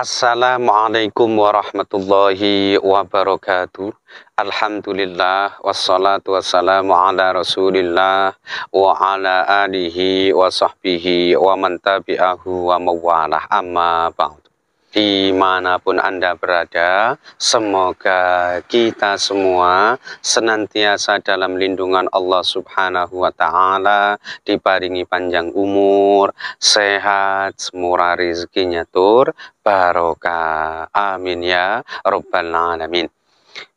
Assalamualaikum warahmatullahi wabarakatuh Alhamdulillah Wassalatu wassalamu ala rasulillah Wa ala alihi wa sahbihi Wa wa mawalah Amma ba'du dimanapun Anda berada, semoga kita semua senantiasa dalam lindungan Allah Subhanahu wa Ta'ala, diparingi panjang umur, sehat, murah rezekinya tur, barokah. Amin ya Rabbal Alamin.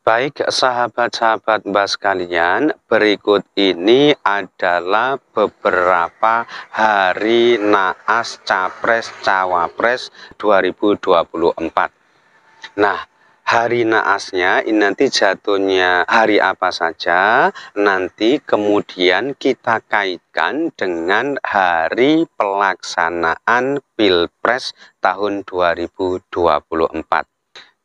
Baik sahabat-sahabat mbak sekalian, berikut ini adalah beberapa hari naas capres cawapres 2024. Nah, hari naasnya ini nanti jatuhnya hari apa saja nanti kemudian kita kaitkan dengan hari pelaksanaan Pilpres tahun 2024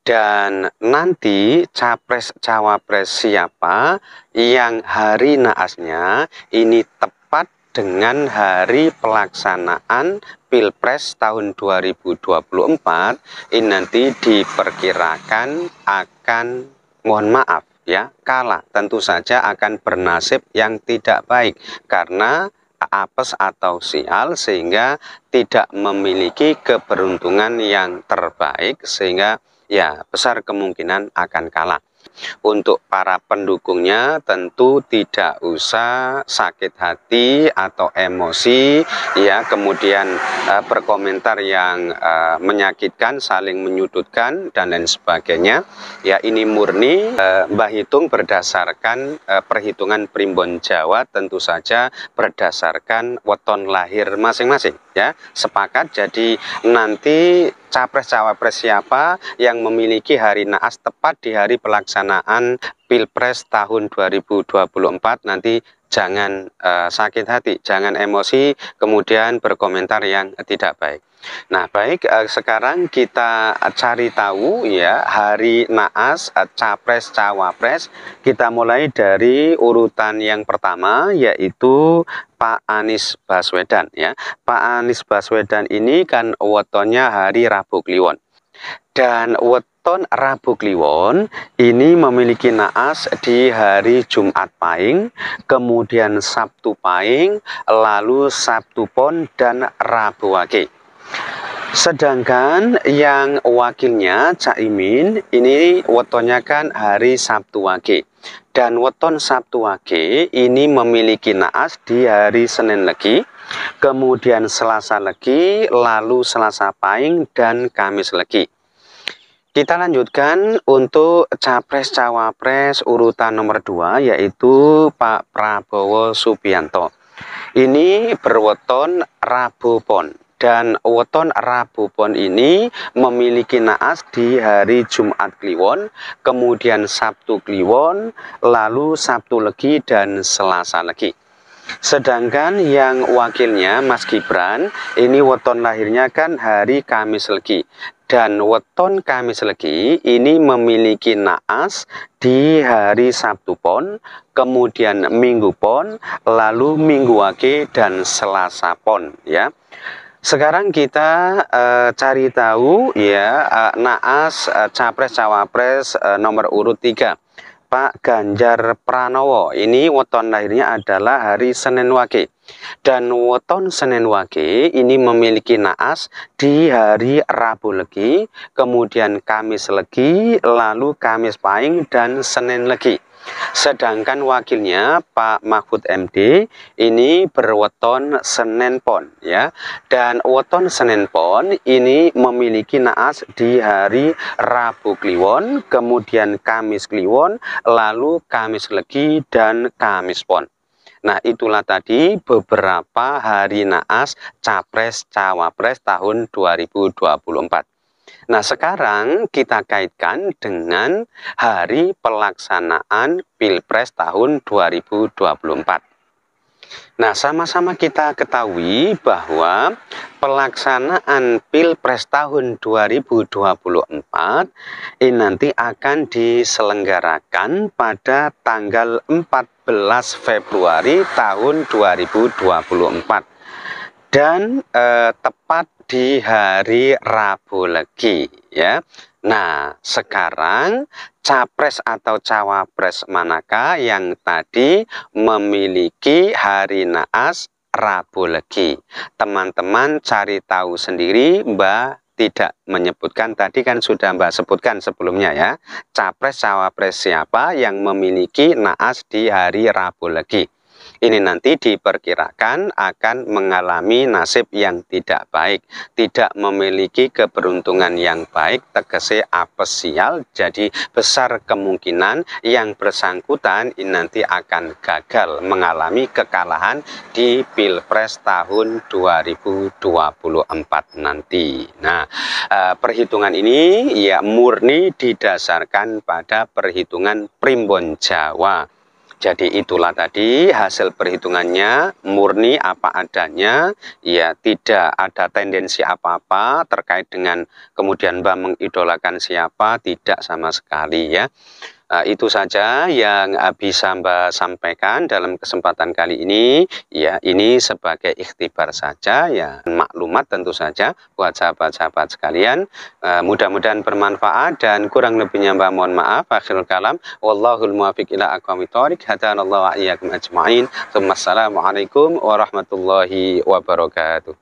dan nanti capres-cawapres siapa yang hari naasnya ini tepat dengan hari pelaksanaan Pilpres tahun 2024 ini nanti diperkirakan akan mohon maaf ya kalah tentu saja akan bernasib yang tidak baik karena apes atau sial sehingga tidak memiliki keberuntungan yang terbaik sehingga ya besar kemungkinan akan kalah. Untuk para pendukungnya tentu tidak usah sakit hati atau emosi ya kemudian uh, berkomentar yang uh, menyakitkan, saling menyudutkan dan lain sebagainya. Ya ini murni uh, Mbah hitung berdasarkan uh, perhitungan primbon Jawa tentu saja berdasarkan weton lahir masing-masing ya. Sepakat jadi nanti capres-cawapres siapa yang memiliki hari naas tepat di hari pelaksanaan pelaksanaan Pilpres tahun 2024 nanti jangan uh, sakit hati, jangan emosi, kemudian berkomentar yang tidak baik. Nah, baik uh, sekarang kita cari tahu ya hari naas uh, capres cawapres. Kita mulai dari urutan yang pertama yaitu Pak Anies Baswedan ya. Pak Anies Baswedan ini kan wotonya hari Rabu Kliwon. Dan wet Weton Rabu Kliwon ini memiliki naas di hari Jumat Pahing, kemudian Sabtu Pahing, lalu Sabtu Pon dan Rabu Wage. Sedangkan yang wakilnya Cak Imin ini wetonnya kan hari Sabtu Wage. Dan weton Sabtu Wage ini memiliki naas di hari Senin Legi, kemudian Selasa Legi, lalu Selasa Pahing dan Kamis Legi. Kita lanjutkan untuk capres-cawapres urutan nomor 2 yaitu Pak Prabowo Subianto. Ini berweton Rabu Pon dan weton Rabu Pon ini memiliki naas di hari Jumat Kliwon, kemudian Sabtu Kliwon, lalu Sabtu Legi dan Selasa Legi. Sedangkan yang wakilnya Mas Gibran ini weton lahirnya kan hari Kamis Legi dan weton Kamis Legi ini memiliki naas di hari Sabtu Pon, kemudian Minggu Pon, lalu Minggu Wage dan Selasa Pon ya. Sekarang kita e, cari tahu ya e, naas e, capres cawapres e, nomor urut 3. Pak Ganjar Pranowo. Ini weton lahirnya adalah hari Senin Wage. Dan weton Senin Wage ini memiliki naas di hari Rabu Legi, kemudian Kamis Legi, lalu Kamis Pahing, dan Senin Legi. Sedangkan wakilnya Pak Mahfud MD ini berweton Senin Pon ya. Dan weton Senin Pon ini memiliki naas di hari Rabu Kliwon, kemudian Kamis Kliwon, lalu Kamis Legi dan Kamis Pon. Nah itulah tadi beberapa hari naas Capres Cawapres tahun 2024. Nah, sekarang kita kaitkan dengan hari pelaksanaan Pilpres tahun 2024. Nah, sama-sama kita ketahui bahwa pelaksanaan Pilpres tahun 2024 ini nanti akan diselenggarakan pada tanggal 14 Februari tahun 2024 dan eh, tepat di hari Rabu legi, ya. Nah, sekarang capres atau cawapres manakah yang tadi memiliki hari naas Rabu legi? Teman-teman cari tahu sendiri Mbak tidak menyebutkan tadi kan sudah Mbak sebutkan sebelumnya ya. Capres cawapres siapa yang memiliki naas di hari Rabu legi? ini nanti diperkirakan akan mengalami nasib yang tidak baik, tidak memiliki keberuntungan yang baik, tegese apesial. jadi besar kemungkinan yang bersangkutan ini nanti akan gagal mengalami kekalahan di Pilpres tahun 2024 nanti. Nah, eh, perhitungan ini ya murni didasarkan pada perhitungan primbon Jawa. Jadi itulah tadi hasil perhitungannya murni apa adanya, ya tidak ada tendensi apa-apa terkait dengan kemudian Mbak mengidolakan siapa, tidak sama sekali ya. Eh, itu saja yang eh, bisa Mbak sampaikan dalam kesempatan kali ini. Ya, ini sebagai ikhtibar saja ya. Maklumat tentu saja buat sahabat-sahabat sekalian. Eh, mudah-mudahan bermanfaat dan kurang lebihnya Mbak mohon maaf. Akhirul kalam. Wallahul muwafiq ila aqwamit thoriq. Hadanallahu wa iyyakum ajma'in. Assalamualaikum warahmatullahi wabarakatuh.